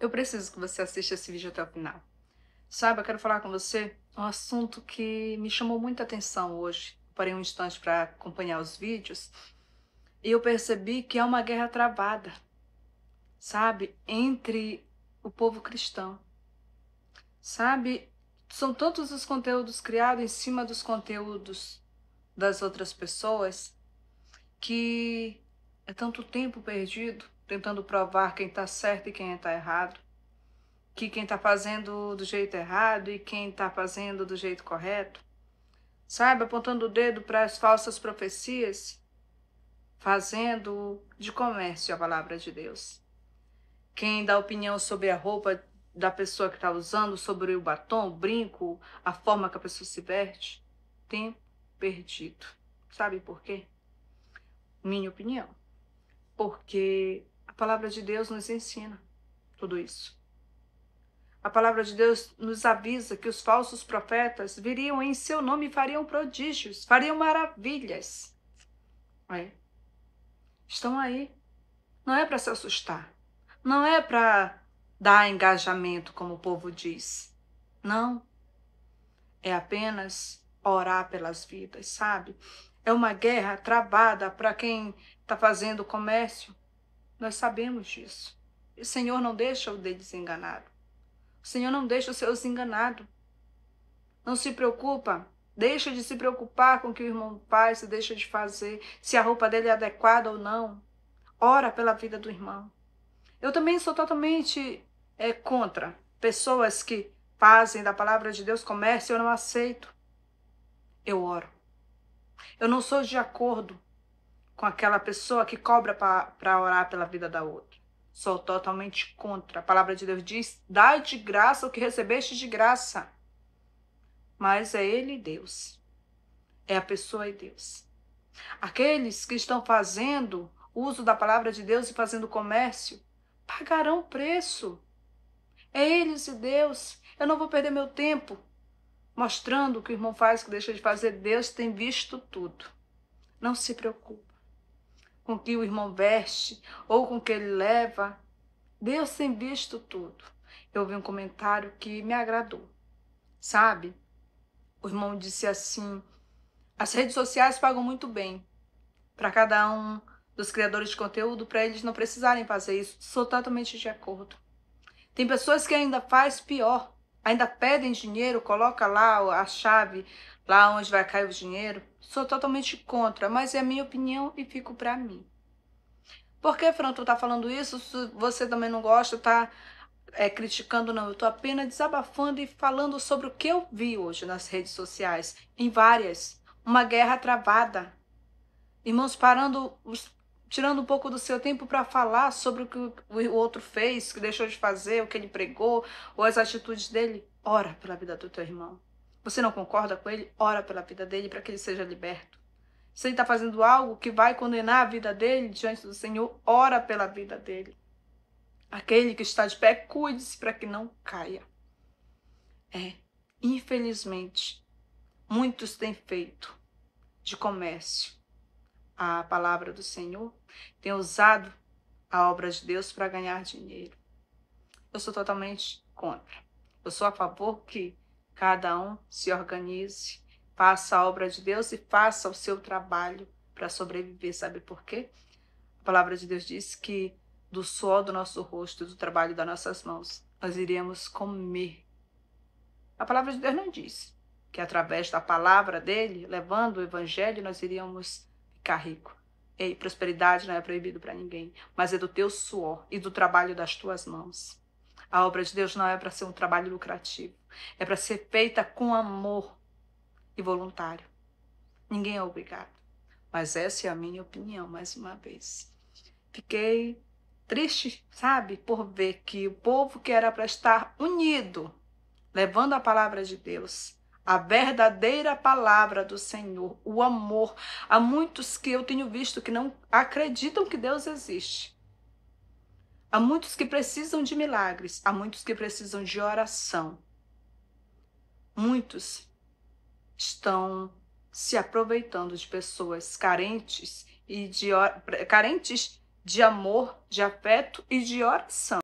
Eu preciso que você assista esse vídeo até o final. Sabe, eu quero falar com você um assunto que me chamou muita atenção hoje. Parei um instante para acompanhar os vídeos e eu percebi que é uma guerra travada, sabe, entre o povo cristão. Sabe, são tantos os conteúdos criados em cima dos conteúdos das outras pessoas que é tanto tempo perdido tentando provar quem está certo e quem está errado, que quem está fazendo do jeito errado e quem está fazendo do jeito correto, sabe, apontando o dedo para as falsas profecias, fazendo de comércio a palavra de Deus. Quem dá opinião sobre a roupa da pessoa que está usando, sobre o batom, o brinco, a forma que a pessoa se veste, tempo perdido. Sabe por quê? Minha opinião. Porque a palavra de Deus nos ensina tudo isso. A palavra de Deus nos avisa que os falsos profetas viriam em seu nome e fariam prodígios, fariam maravilhas. É. Estão aí. Não é para se assustar. Não é para dar engajamento, como o povo diz. Não. É apenas orar pelas vidas, sabe? É uma guerra travada para quem está fazendo comércio, nós sabemos disso. O Senhor não deixa o deles enganado. O Senhor não deixa os seus desenganado. Não se preocupa. Deixa de se preocupar com o que o irmão faz, se deixa de fazer, se a roupa dele é adequada ou não. Ora pela vida do irmão. Eu também sou totalmente é, contra pessoas que fazem da palavra de Deus comércio. Eu não aceito. Eu oro. Eu não sou de acordo com aquela pessoa que cobra para orar pela vida da outra. Sou totalmente contra. A palavra de Deus diz: dai de graça o que recebeste de graça. Mas é Ele Deus. É a pessoa e Deus. Aqueles que estão fazendo uso da palavra de Deus e fazendo comércio pagarão preço. É eles e Deus. Eu não vou perder meu tempo mostrando o que o irmão faz, o que deixa de fazer. Deus tem visto tudo. Não se preocupe com que o irmão veste ou com que ele leva. Deus tem visto tudo. Eu vi um comentário que me agradou. Sabe? O irmão disse assim: as redes sociais pagam muito bem para cada um dos criadores de conteúdo, para eles não precisarem fazer isso. Sou totalmente de acordo. Tem pessoas que ainda faz pior ainda pedem dinheiro, coloca lá a chave, lá onde vai cair o dinheiro. Sou totalmente contra, mas é a minha opinião e fico pra mim. Por que, Fran, tu tá falando isso? Se você também não gosta, tá é, criticando, não. Eu tô apenas desabafando e falando sobre o que eu vi hoje nas redes sociais, em várias. Uma guerra travada. Irmãos parando os tirando um pouco do seu tempo para falar sobre o que o outro fez, o que deixou de fazer, o que ele pregou, ou as atitudes dele, ora pela vida do teu irmão. Você não concorda com ele? Ora pela vida dele para que ele seja liberto. Se ele está fazendo algo que vai condenar a vida dele diante do Senhor, ora pela vida dele. Aquele que está de pé, cuide-se para que não caia. É, infelizmente, muitos têm feito de comércio a palavra do Senhor, tem usado a obra de Deus para ganhar dinheiro. Eu sou totalmente contra. Eu sou a favor que cada um se organize, faça a obra de Deus e faça o seu trabalho para sobreviver. Sabe por quê? A palavra de Deus diz que do suor do nosso rosto, do trabalho das nossas mãos, nós iremos comer. A palavra de Deus não diz que através da palavra dele, levando o evangelho, nós iríamos ficar rico. Ei, prosperidade não é proibido para ninguém, mas é do teu suor e do trabalho das tuas mãos. A obra de Deus não é para ser um trabalho lucrativo, é para ser feita com amor e voluntário. Ninguém é obrigado. Mas essa é a minha opinião, mais uma vez. Fiquei triste, sabe, por ver que o povo que era para estar unido, levando a palavra de Deus, a verdadeira palavra do Senhor, o amor. Há muitos que eu tenho visto que não acreditam que Deus existe. Há muitos que precisam de milagres, há muitos que precisam de oração. Muitos estão se aproveitando de pessoas carentes e de carentes de amor, de afeto e de oração.